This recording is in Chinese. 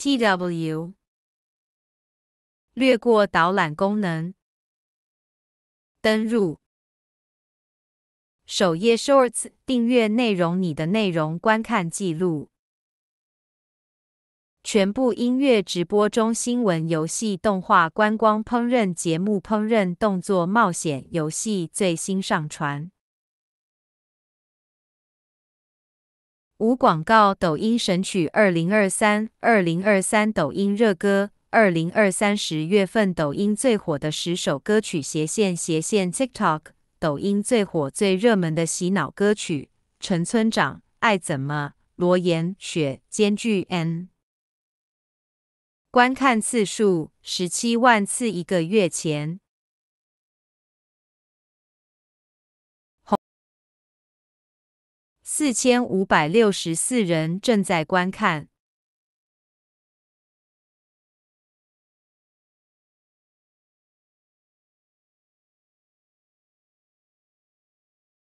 T W 略过导览功能，登入首页 Shorts 订阅内容，你的内容观看记录，全部音乐直播中新闻游戏动画观光烹饪节目烹饪动作冒险游戏最新上传。无广告，抖音神曲二零二三二零二三抖音热歌二零二三十月份抖音最火的十首歌曲斜线斜线 TikTok 抖音最火最热门的洗脑歌曲陈村长爱怎么罗岩雪兼具 N 观看次数十七万次一个月前。四千五百六十四人正在观看。